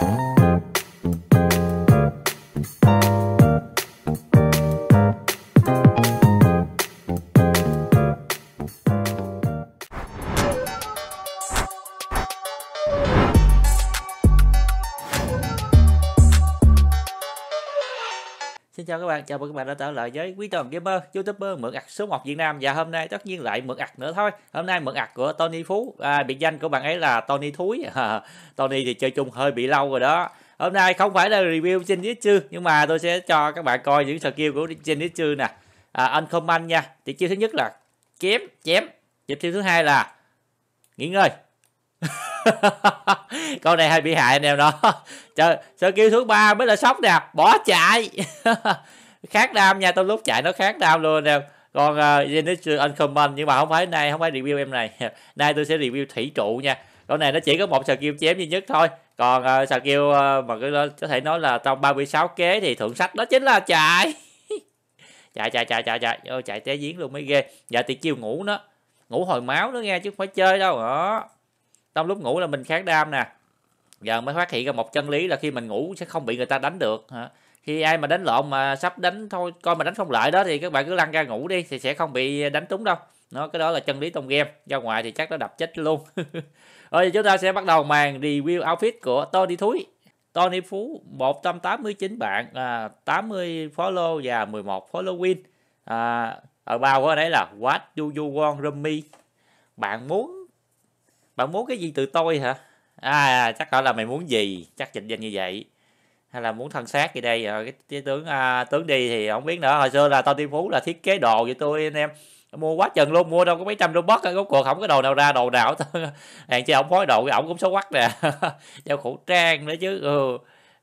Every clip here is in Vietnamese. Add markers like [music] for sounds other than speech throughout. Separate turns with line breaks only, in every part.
Thank you. chào các bạn, chào mừng các bạn đã trở lại với Quý Tần Gamer, YouTuber mượn ạc số 1 Việt Nam và hôm nay tất nhiên lại mượn ạc nữa thôi. Hôm nay mượn ạc của Tony Phú, à, biệt danh của bạn ấy là Tony Thúi. À, [laughs] Tony thì chơi chung hơi bị lâu rồi đó. Hôm nay không phải là review trên Jitsu nhưng mà tôi sẽ cho các bạn coi những skill của trên Jitsu nè. À, uncommon nha. Thì chiêu thứ nhất là chém, chém. Chiêu thứ hai là nghỉ ngơi. [laughs] con này hay bị hại anh em đó [laughs] trời sơ kêu thứ ba mới là sốc nè bỏ chạy [laughs] khác đam nha trong lúc chạy nó khác đam luôn anh em còn uh, Zenitsu Uncommon nhưng mà không phải nay không phải review em này nay tôi sẽ review thủy trụ nha con này nó chỉ có một sờ kêu chém duy nhất thôi còn uh, à, sờ kêu uh, mà cứ có thể nói là trong 36 kế thì thượng sách đó chính là chạy chạy chạy chạy chạy chạy Ô, chạy té giếng luôn mới ghê giờ thì chiều ngủ nó ngủ hồi máu nữa nghe chứ không phải chơi đâu hả trong lúc ngủ là mình kháng đam nè giờ mới phát hiện ra một chân lý là khi mình ngủ sẽ không bị người ta đánh được hả? khi ai mà đánh lộn mà sắp đánh thôi coi mà đánh không lại đó thì các bạn cứ lăn ra ngủ đi thì sẽ không bị đánh trúng đâu nó cái đó là chân lý trong game ra ngoài thì chắc nó đập chết luôn [laughs] rồi thì chúng ta sẽ bắt đầu màn review outfit của Tony Thúi Tony Phú 189 bạn à, 80 follow và 11 following à, ở bao ở đấy là what do you want Rummy bạn muốn bạn muốn cái gì từ tôi hả à chắc hỏi là mày muốn gì chắc dịch danh như vậy hay là muốn thân xác gì đây rồi cái, cái tướng à, tướng đi thì không biết nữa hồi xưa là tao tiên phú là thiết kế đồ vậy tôi anh em mua quá chừng luôn mua đâu có mấy trăm đô robot rốt cuộc không có đồ nào ra đồ nào hàng chơi ổng phối đồ cái ổng cũng xấu quắc nè đeo [laughs] khẩu trang nữa chứ ừ.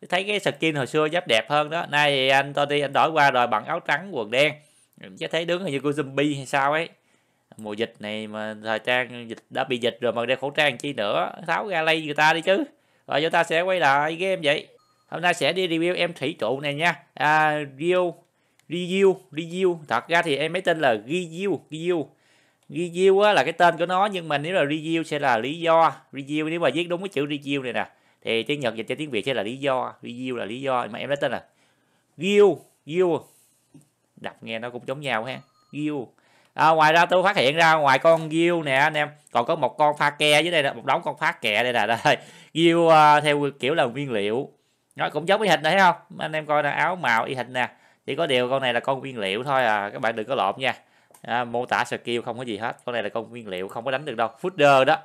thấy cái skin hồi xưa giáp đẹp hơn đó nay thì anh tôi đi anh đổi qua rồi bằng áo trắng quần đen ừ, chứ thấy đứng như cô zombie hay sao ấy mùa dịch này mà thời trang dịch đã bị dịch rồi mà đeo khẩu trang chi nữa tháo ra lây người ta đi chứ rồi chúng ta sẽ quay lại game vậy hôm nay sẽ đi review em thủy trụ này nha à, review review review thật ra thì em mới tên là review review review á, là cái tên của nó nhưng mà nếu là review sẽ là lý do review nếu mà viết đúng cái chữ review này nè thì tiếng nhật dịch cho tiếng việt sẽ là lý do review là lý do mà em lấy tên là review review đọc nghe nó cũng giống nhau ha review à, ngoài ra tôi phát hiện ra ngoài con ghiêu nè anh em còn có một con pha ke dưới đây là một đống con pha kẹ đây là đây ghiêu [laughs] uh, à, theo kiểu là nguyên liệu nó cũng giống y hình này thấy không anh em coi là áo màu y hình nè chỉ có điều con này là con nguyên liệu thôi à các bạn đừng có lộn nha à, mô tả skill không có gì hết con này là con nguyên liệu không có đánh được đâu footer đó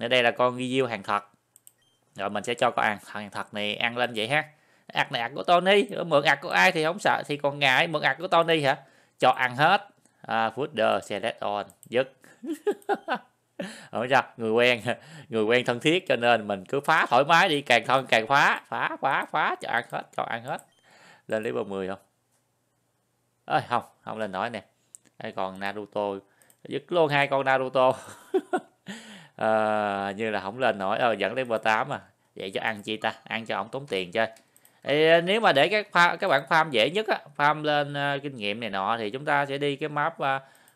ở đây là con ghi hàng thật rồi mình sẽ cho con ăn hàng thật này ăn lên vậy ha ạc này ạc của Tony mượn ạc của ai thì không sợ thì còn ngại mượn ạc của Tony hả cho ăn hết à, footer select on dứt [laughs] không sao người quen người quen thân thiết cho nên mình cứ phá thoải mái đi càng thân càng phá phá phá phá cho ăn hết cho ăn hết lên level 10 không ơi không không lên nổi nè đây còn Naruto dứt luôn hai con Naruto à, [laughs] như là không lên nổi ờ, dẫn level 8 à vậy cho ăn chi ta ăn cho ổng tốn tiền chơi thì à, nếu mà để các các bạn farm dễ nhất á, farm lên uh, kinh nghiệm này nọ thì chúng ta sẽ đi cái map uh,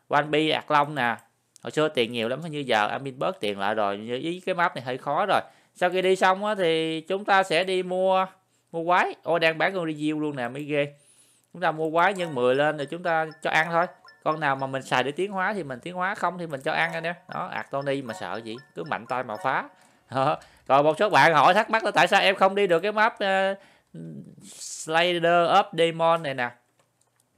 One Piece Ạc Long nè hồi xưa tiền nhiều lắm như giờ admin bớt tiền lại rồi với cái map này hơi khó rồi sau khi đi xong á, thì chúng ta sẽ đi mua mua quái ô đang bán con review luôn nè mới ghê chúng ta mua quái nhân 10 lên rồi chúng ta cho ăn thôi con nào mà mình xài để tiến hóa thì mình tiến hóa không thì mình cho ăn ra nè đó ạc tony mà sợ gì cứ mạnh tay mà phá [laughs] còn một số bạn hỏi thắc mắc là tại sao em không đi được cái map uh, Slider of Demon này nè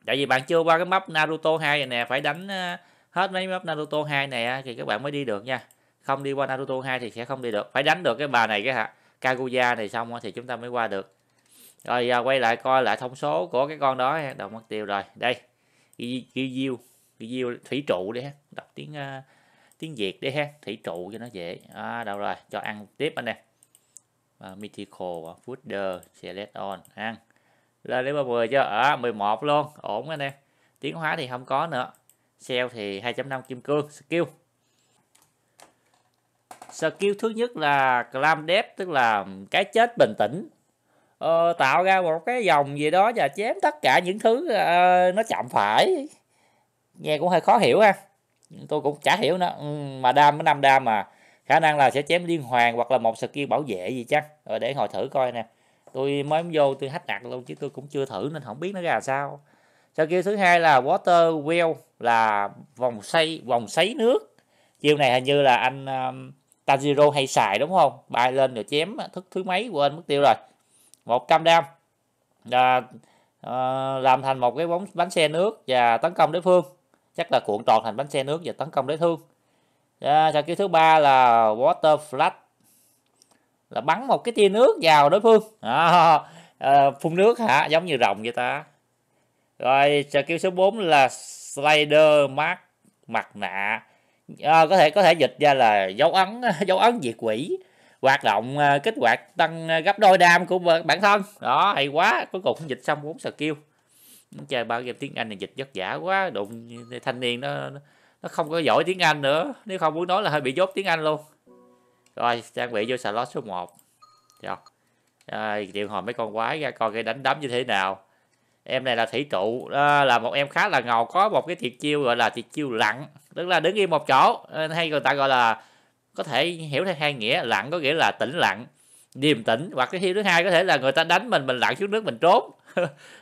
tại vì bạn chưa qua cái map Naruto 2 này nè phải đánh ờ, hết mấy map Naruto 2 này thì các bạn mới đi được nha không đi qua Naruto 2 thì sẽ không đi được phải đánh được cái bà này cái hả Kaguya này xong thì chúng ta mới qua được rồi giờ quay lại coi lại thông số của cái con đó đầu mất tiêu rồi đây Giyu Giyu thủy trụ đi ha đọc tiếng uh, tiếng Việt đi ha thủy trụ cho nó dễ à, đâu rồi cho ăn tiếp anh em uh, Mythical uh, Fooder Select On ăn lên đến 10 chưa ở à, 11 luôn ổn anh em tiến hóa thì không có nữa sell thì 2.5 kim cương skill skill thứ nhất là clam đép tức là cái chết bình tĩnh ờ, tạo ra một cái dòng gì đó và chém tất cả những thứ uh, nó chậm phải nghe cũng hơi khó hiểu ha tôi cũng chả hiểu nữa ừ, mà đam với năm đam mà khả năng là sẽ chém liên hoàn hoặc là một skill bảo vệ gì chắc rồi ờ, để hồi thử coi nè tôi mới vô tôi hack đặt luôn chứ tôi cũng chưa thử nên không biết nó ra sao skill thứ hai là water well là vòng xây vòng sấy nước chiêu này hình như là anh um, Tanjiro hay xài đúng không bay lên rồi chém thức thứ mấy quên mất tiêu rồi 100 đam à, à, làm thành một cái bóng bánh xe nước và tấn công đối phương chắc là cuộn tròn thành bánh xe nước và tấn công đối phương yeah, trò chơi thứ ba là water flood là bắn một cái tia nước vào đối phương à, [laughs] à, phun nước hả giống như rồng vậy ta rồi trò chơi số 4 là slider mask mặt nạ à, có thể có thể dịch ra là dấu ấn [laughs] dấu ấn diệt quỷ hoạt động ờ, kích hoạt tăng gấp đôi đam của bản thân đó hay quá cuối cùng dịch xong bốn kêu chơi bao game tiếng anh này dịch rất giả quá đụng thanh niên nó, nó nó không có giỏi tiếng Anh nữa nếu không muốn nói là hơi bị dốt tiếng Anh luôn rồi trang bị vô xà số 1 rồi à, điều hồi mấy con quái ra coi cái đánh đấm như thế nào em này là thủy trụ à, là một em khá là ngầu có một cái thiệt chiêu gọi là thiệt chiêu lặng tức là đứng yên một chỗ ờ, hay người ta gọi là có thể hiểu theo hai nghĩa lặng có nghĩa là tĩnh lặng điềm tĩnh hoặc cái thiêu thứ hai có thể là người ta đánh mình mình lặn xuống nước mình trốn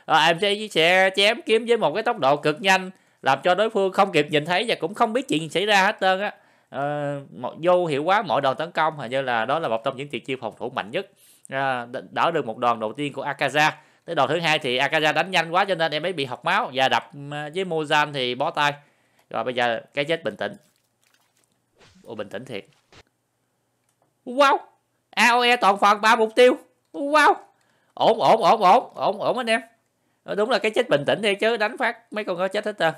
à, [laughs] em sẽ sẽ chém kiếm với một cái tốc độ cực nhanh làm cho đối phương không kịp nhìn thấy và cũng không biết chuyện gì xảy ra hết trơn á à, vô hiệu quá mọi đòn tấn công hình như là đó là một trong những tuyệt chiêu phòng thủ mạnh nhất à, đỡ được một đòn đầu tiên của Akaza tới đòn thứ hai thì Akaza đánh nhanh quá cho nên em ấy bị học máu và đập ờ, với Mozan thì bó tay rồi bây giờ cái chết bình tĩnh Ôi bình tĩnh thiệt Wow AOE toàn phần ba mục tiêu Wow Ổn ổn ổn ổn Ổn ổn anh em Đúng là cái chết bình tĩnh thiệt chứ Đánh phát mấy con có chết hết trơn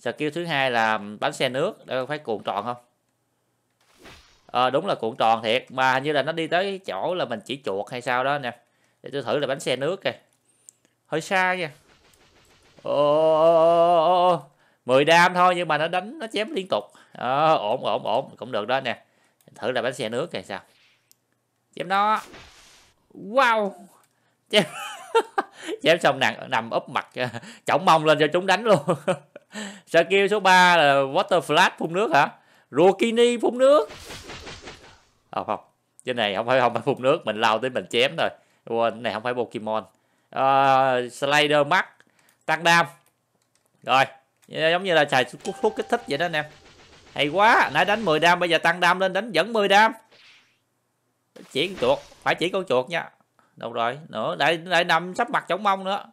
skill thứ hai là bánh xe nước đây phải cuộn tròn không à, đúng là cuộn tròn thiệt mà hình như là nó đi tới chỗ là mình chỉ chuột hay sao đó nè để tôi thử là bánh xe nước kìa hơi xa nha ô, ô, ô, ô. 10 đam thôi nhưng mà nó đánh nó chém liên tục à, ổn ổn ổn cũng được đó nè thử là bánh xe nước kìa sao chém nó wow chém [laughs] chém xong nằm nằm úp mặt chỏng mông lên cho chúng đánh luôn [laughs] Sa số 3 là Water Flash phun nước hả? Rokini phun nước. Không không. cái này không phải không phải phun nước, mình lao tới mình chém rồi. Quên, cái này không phải Pokemon. Uh, Slider Max, tăng đam. Rồi, giống như là xài thuốc kích thích vậy đó nè, Hay quá, nãy đánh 10 đam bây giờ tăng đam lên đánh dẫn 10 đam. Chỉ con chuột, phải chỉ con chuột nha. Đâu rồi, nữa, lại lại nằm sắp mặt chống mông nữa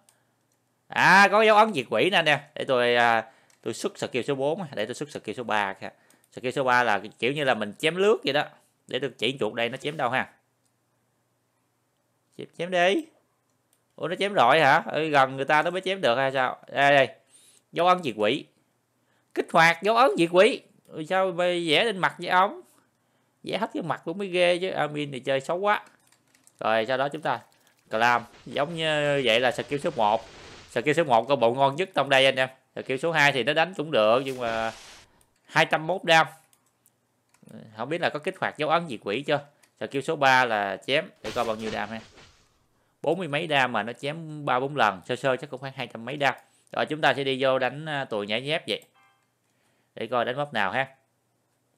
à có dấu ấn diệt quỷ nè anh em để tôi à, tôi xuất skill số 4 để tôi xuất skill số 3 kìa skill số 3 là kiểu như là mình chém lướt vậy đó để tôi chỉ chuột đây nó chém đâu ha chém, chém đi ủa nó chém rồi hả ở gần người ta nó mới chém được hay sao đây đây dấu ấn diệt quỷ kích hoạt dấu ấn diệt quỷ sao bây vẽ lên mặt với ông vẽ hết cái mặt cũng mới ghê chứ admin à, thì chơi xấu quá rồi sau đó chúng ta làm giống như vậy là skill số 1 sờ kêu số 1 có bộ ngon nhất trong đây anh em sờ kêu số 2 thì nó đánh cũng được nhưng mà 201 đam không biết là có kích hoạt dấu ấn gì quỷ chưa sờ kêu số 3 là chém để coi bao nhiêu đam ha bốn mươi mấy đam mà nó chém ba bốn lần sơ sơ chắc cũng khoảng hai trăm mấy đam rồi chúng ta sẽ đi vô đánh à, tụi nhảy dép vậy để coi đánh móc nào ha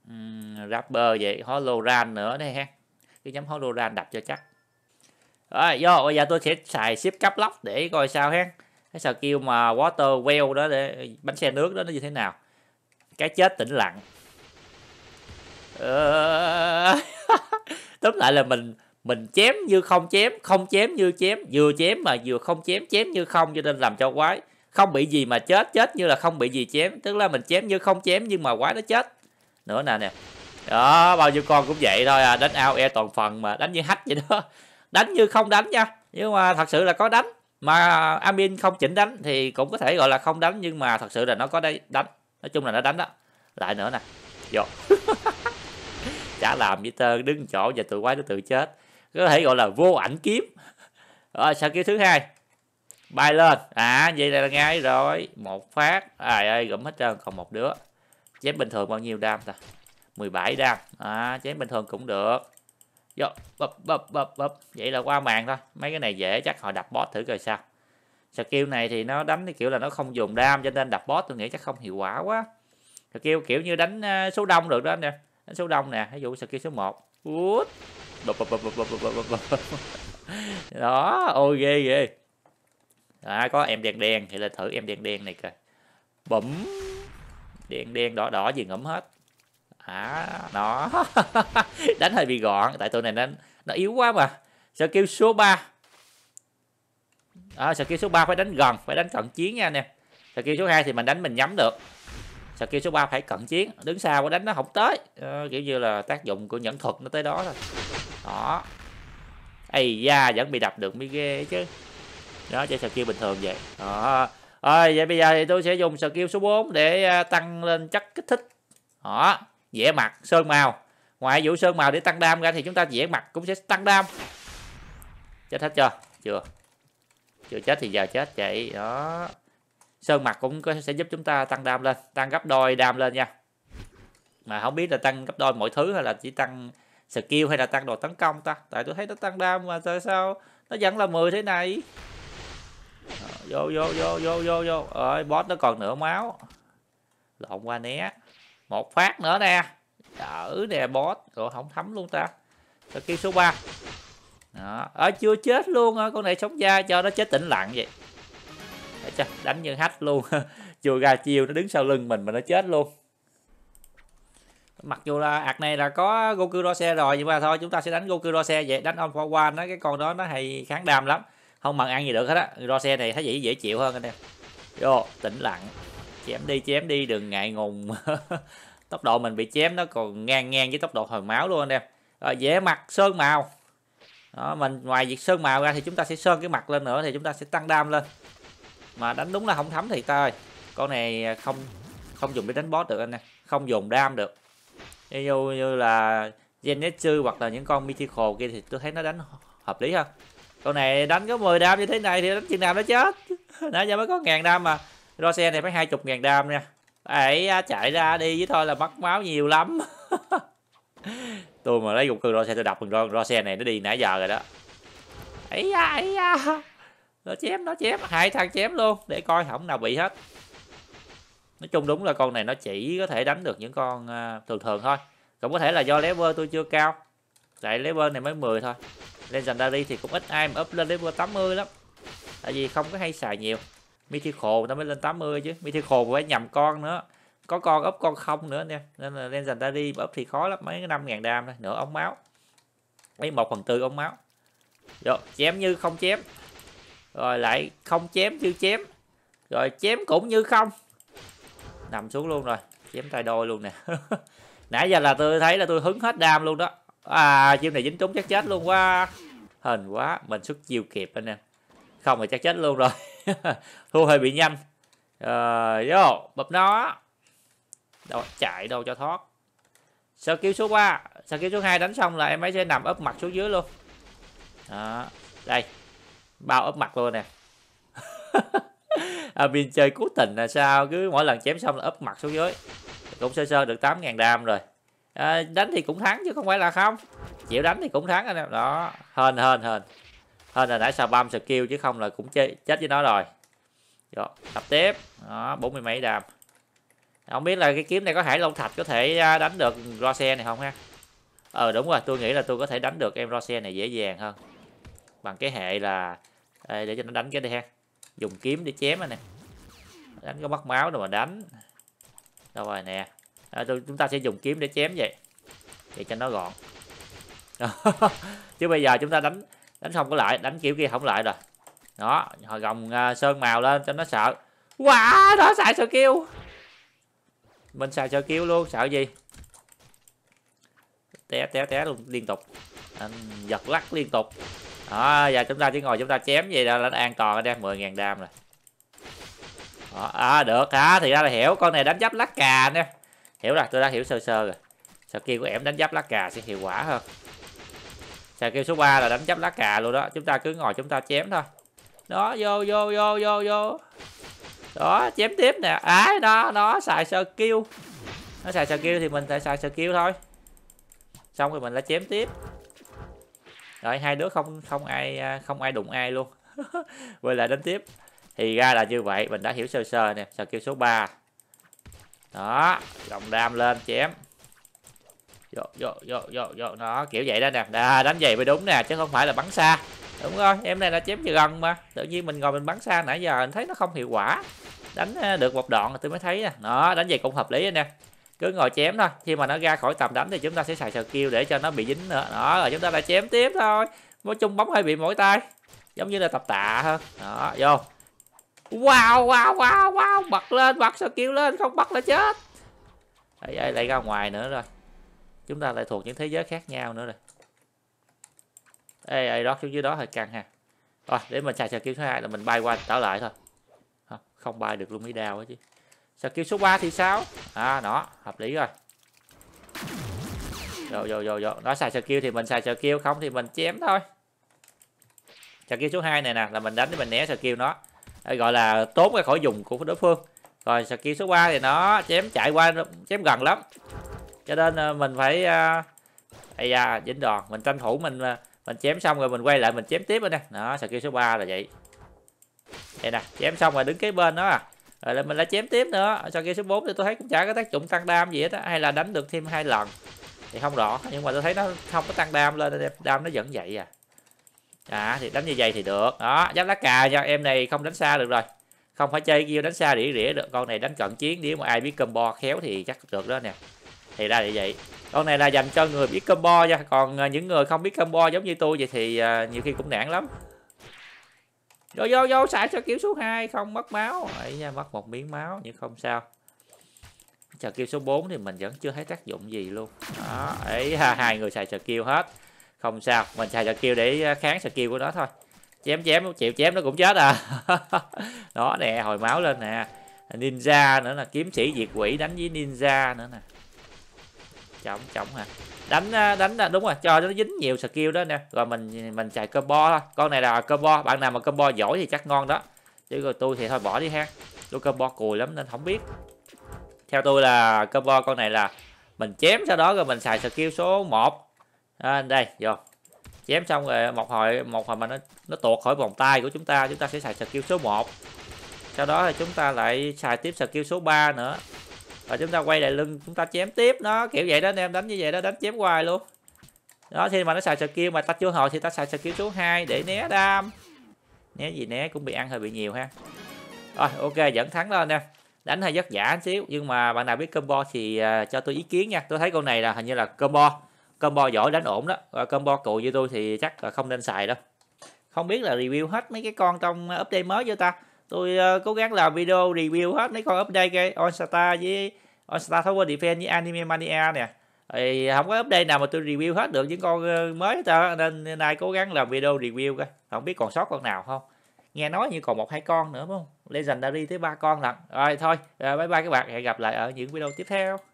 uhm, rapper vậy holoran nữa đây ha cái nhắm holoran đập cho chắc rồi vô bây giờ tôi sẽ xài ship cấp lóc để coi sao ha cái sào kêu mà water well đó để bánh xe nước đó nó như thế nào cái chết tĩnh lặng ờ... [laughs] tóm lại là mình mình chém như không chém không chém như chém vừa chém mà vừa không chém chém như không cho nên làm cho quái không bị gì mà chết chết như là không bị gì chém tức là mình chém như không chém nhưng mà quái nó chết nữa nè nè đó bao nhiêu con cũng vậy thôi à đánh ao e toàn phần mà đánh như hách vậy đó đánh như không đánh nha nhưng mà thật sự là có đánh mà Amin không chỉnh đánh thì cũng có thể gọi là không đánh nhưng mà thật sự là nó có đây đánh nói chung là nó đánh đó lại nữa nè vô [laughs] chả làm gì tơ đứng chỗ và tụi quái nó tự chết có thể gọi là vô ảnh kiếm rồi sao kia thứ hai bay lên à vậy là ngay rồi một phát ai ơi gụm hết trơn còn một đứa chém bình thường bao nhiêu đam ta 17 đam à, chém bình thường cũng được vô bập bập bập bập vậy là qua màn thôi mấy cái này dễ chắc họ đập boss thử coi sao skill này thì nó đánh cái kiểu là nó không dùng đam cho nên đập boss tôi nghĩ chắc không hiệu quả quá skill kiểu như đánh ờ, số đông được đó nè đánh số đông nè ví dụ skill số 1 bập [laughs] đó ôi ghê ghê đó, à, có em đen đen thì là thử em đen đen này kìa bấm đen đen đỏ đỏ gì ngấm hết hả đó [laughs] đánh hơi bị gọn tại tụi này nó nó yếu quá mà sẽ kêu số 3 à, sở kêu số 3 phải đánh gần phải đánh cận chiến nha nè. sẽ kêu số 2 thì mình đánh mình nhắm được sẽ kêu số 3 phải cận chiến đứng xa quá đánh nó không tới à, kiểu như là tác dụng của nhẫn thuật nó tới đó thôi đó ây da vẫn bị đập được mới ghê chứ đó chơi sở kêu bình thường vậy đó rồi à, vậy bây giờ thì tôi sẽ dùng skill số 4 để ờ, tăng lên chất kích thích đó vẽ mặt sơn màu ngoài vụ sơn màu để tăng đam ra thì chúng ta vẽ mặt cũng sẽ tăng đam chết hết chưa chưa chưa chết thì giờ chết vậy đó sơn mặt cũng có, sẽ giúp chúng ta tăng đam lên tăng gấp đôi đam lên nha mà không biết là tăng gấp đôi mọi thứ hay là chỉ tăng skill hay là tăng độ tấn công ta tại tôi thấy nó tăng đam mà tại sao nó vẫn là 10 thế này vô vô vô vô vô vô ơi boss nó còn nửa máu lộn qua né một phát nữa nè đỡ nè boss rồi không thấm luôn ta rồi kia số 3 đó ở chưa chết luôn á con này sống da cho nó chết tĩnh lặng vậy để cho đánh như hách luôn [laughs] chùi gà chiêu nó đứng sau lưng mình mà nó chết luôn mặc dù là ạc này là có Goku Rose rồi nhưng mà thôi chúng ta sẽ đánh Goku Rose vậy đánh ông for one đó cái con đó nó hay kháng đam lắm không bằng ăn gì được hết á Rose này thấy dễ dễ chịu hơn anh em vô tĩnh lặng chém đi chém đi đừng ngại ngùng [laughs] tốc độ mình bị chém nó còn ngang ngang với tốc độ hồi máu luôn anh em rồi vẽ mặt sơn màu đó mình ngoài việc sơn màu ra thì chúng ta sẽ sơn cái mặt lên nữa thì chúng ta sẽ tăng đam lên mà đánh đúng là không thấm thì ta con này không không dùng để đánh boss được anh em không dùng đam được như như là Genetsu hoặc là những con Mythical kia thì tôi thấy nó đánh hợp lý hơn con này đánh có 10 đam như thế này thì đánh chừng nào nó chết [laughs] nãy giờ mới có ngàn đam mà ro xe này phải hai chục ngàn đam nha ấy chạy ra đi với thôi là mất máu nhiều lắm [laughs] tôi mà lấy gục cư ro xe tôi đập thằng ro, ro xe này nó đi nãy giờ rồi đó ấy da ấy da nó chém nó chém hai thằng chém luôn để coi không nào bị hết nói chung đúng là con này nó chỉ có thể đánh được những con à, thường thường thôi cũng có thể là do level tôi chưa cao tại level này mới 10 thôi legendary thì cũng ít ai mà up lên level 80 lắm tại vì không có hay xài nhiều Mythical nó mới lên 80 chứ Mythical phải nhầm con nữa có con ấp con không nữa nha nên là ta đi ấp thì khó lắm mấy năm ngàn đam thôi nửa ống máu mấy một phần tư ống máu rồi chém như không chém rồi lại không chém như chém rồi chém cũng như không nằm xuống luôn rồi chém tay đôi luôn nè [laughs] nãy giờ là tôi thấy là tôi hứng hết đam luôn đó à chiêu này dính trúng chắc chết luôn quá hình quá mình xuất chiêu kịp anh em không thì chắc chết luôn rồi [laughs] [laughs] thua hơi bị nhanh rồi ờ, vô bập nó đâu chạy đâu cho thoát sơ cứu số 3 sơ cứu số 2 đánh xong là em ấy sẽ nằm ấp mặt xuống dưới luôn đó đây bao ấp mặt luôn nè à, [laughs] pin chơi cố tình là sao cứ mỗi lần chém xong là ấp mặt xuống dưới cũng sơ sơ được 8.000 đam rồi à, đánh thì cũng thắng chứ không phải là không chịu đánh thì cũng thắng anh em đó hên hên hên thôi là nãy xà băm skill chứ không là cũng chết chết với nó rồi rồi dạ, tập tiếp đó bốn mươi mấy đam không biết là cái kiếm này có hải long thạch có thể à, đánh được rose này không ha ờ đúng rồi tôi nghĩ là tôi có thể đánh được em rose này dễ dàng hơn bằng cái hệ là Ê, để cho nó đánh cái đi ha dùng kiếm để chém nè đánh có mất máu đâu mà đánh đâu rồi nè à, tôi, chúng ta sẽ dùng kiếm để chém vậy để cho nó gọn [laughs] chứ bây giờ chúng ta đánh đánh không có lại đánh kiểu kia không lại rồi đó hồi gồng uh, sơn màu lên cho nó sợ wow nó xài sợ kêu mình xài sợ kêu luôn sợ gì té té té luôn liên tục anh giật lắc liên tục đó giờ chúng ta chỉ ngồi chúng ta chém vậy là an toàn đang mười ngàn đam rồi đó, à, được hả à, thì ra là hiểu con này đánh giáp lắc cà nè hiểu rồi tôi đã hiểu sơ sơ rồi sau kia của em đánh giáp lắc cà sẽ hiệu quả hơn xà kêu số 3 là đánh chấp lá cà luôn đó chúng ta cứ ngồi chúng ta chém thôi đó vô vô vô vô vô đó chém tiếp nè ái à, đó nó xài sơ kêu nó xài sơ kêu thì mình phải xài sơ kêu thôi xong rồi mình lại chém tiếp rồi hai đứa không không ai à, không ai đụng ai luôn quay [laughs] lại đánh tiếp thì ra là như vậy mình đã hiểu sơ sơ nè sơ kêu số 3 đó gồng đam lên chém vô vô vô vô vô nó kiểu vậy đó nè đó, đánh về mới đúng nè chứ không phải là bắn xa đúng rồi em này là chém từ gần mà tự nhiên mình ngồi mình bắn xa nãy giờ anh thấy nó không hiệu quả đánh à, được một đoạn tôi mới thấy nè à. nó đánh về cũng hợp lý nè cứ ngồi chém thôi khi mà nó ra khỏi tầm đánh thì chúng ta sẽ xài kêu để cho nó bị dính nữa đó rồi chúng ta lại chém tiếp thôi nói chung bóng hơi bị mỗi tay giống như là tập tạ hơn đó vô wow wow wow wow bật lên bật kêu lên không bật là chết đấy, đấy, lại ra ngoài nữa rồi chúng ta lại thuộc những thế giới khác nhau nữa rồi ê ai đó xuống dưới đó hơi căng ha rồi để mình xài sạc kiếm số hai là mình bay qua trở lại thôi không bay được luôn mới đau chứ sạc kiếm số 3 thì sao à nó hợp lý rồi vô vô vô vô nó xài kêu thì mình xài kêu không thì mình chém thôi kêu số 2 này nè là mình đánh thì mình né kêu nó gọi là tốn ra khỏi dùng của đối phương rồi kêu số 3 thì nó chém chạy qua chém gần lắm cho nên ờ, mình phải ờ, ây da dính đòn mình tranh thủ mình ờ, mình chém xong rồi mình quay lại mình chém tiếp nữa nè đó skill số 3 là vậy đây nè chém xong rồi đứng kế bên đó à rồi là mình lại chém tiếp nữa skill số 4 thì tôi thấy cũng chả có tác dụng tăng đam gì hết á hay là đánh được thêm hai lần thì không rõ nhưng mà tôi thấy nó không có tăng đam lên đam nó vẫn vậy à à thì đánh như vậy thì được đó giáp lá cà nha em này không đánh xa được rồi không phải chơi kêu đánh xa rỉa rỉa được con này đánh cận chiến nếu mà ai biết combo khéo thì chắc được đó nè thì ra là vậy con này là dành cho người biết combo nha còn à, những người không biết combo giống như tôi vậy thì à, nhiều khi cũng nản lắm rồi vô vô xài cho kiểu số 2 không mất máu ấy nha mất một miếng máu nhưng không sao chờ kêu số 4 thì mình vẫn chưa thấy tác dụng gì luôn đó ấy ha, hai người xài kêu hết không sao mình xài kêu để à, kháng kêu của nó thôi chém chém chịu chém nó cũng chết à [laughs] đó nè hồi máu lên nè ninja nữa là kiếm sĩ diệt quỷ đánh với ninja nữa nè chống chống hả đánh à, đánh đúng rồi cho nó dính nhiều skill đó nè rồi mình mình chạy cơ bo con này là cơ bo bạn nào mà cơ bo giỏi thì chắc ngon đó chứ rồi tôi thì thôi bỏ đi ha tôi bo cùi lắm nên không biết theo tôi là cơ bo con này là mình chém sau đó rồi mình xài skill số 1 à, đây vô chém xong rồi một hồi một hồi mà nó nó tuột khỏi vòng tay của chúng ta chúng ta sẽ xài skill số 1 sau đó thì chúng ta lại xài tiếp skill số 3 nữa và chúng ta quay lại lưng chúng ta chém tiếp nó kiểu vậy đó anh em đánh như vậy đó đánh chém hoài luôn đó khi mà nó xài skill mà ta chưa hồi thì ta xài skill số 2 để né đam né gì né cũng bị ăn hơi bị nhiều ha rồi ok dẫn thắng đó anh em đánh hơi vất vả xíu nhưng mà bạn nào biết combo thì uh, cho tôi ý kiến nha tôi thấy con này là hình như là combo combo giỏi đánh ổn đó rồi combo cụ như tôi thì chắc là không nên xài đâu không biết là review hết mấy cái con trong update mới chưa ta tôi uh, cố gắng làm video review hết mấy con update cái Onstar với Onstar Tower Defense với Anime Mania nè thì không có update nào mà tôi review hết được những con ờ, mới hết trơn nên nay cố gắng làm video review coi không biết còn sót con nào không nghe nói như còn một hai con nữa đúng không legendary tới ba con lận rồi thôi rồi, ờ, bye bye các bạn hẹn gặp lại ở những video tiếp theo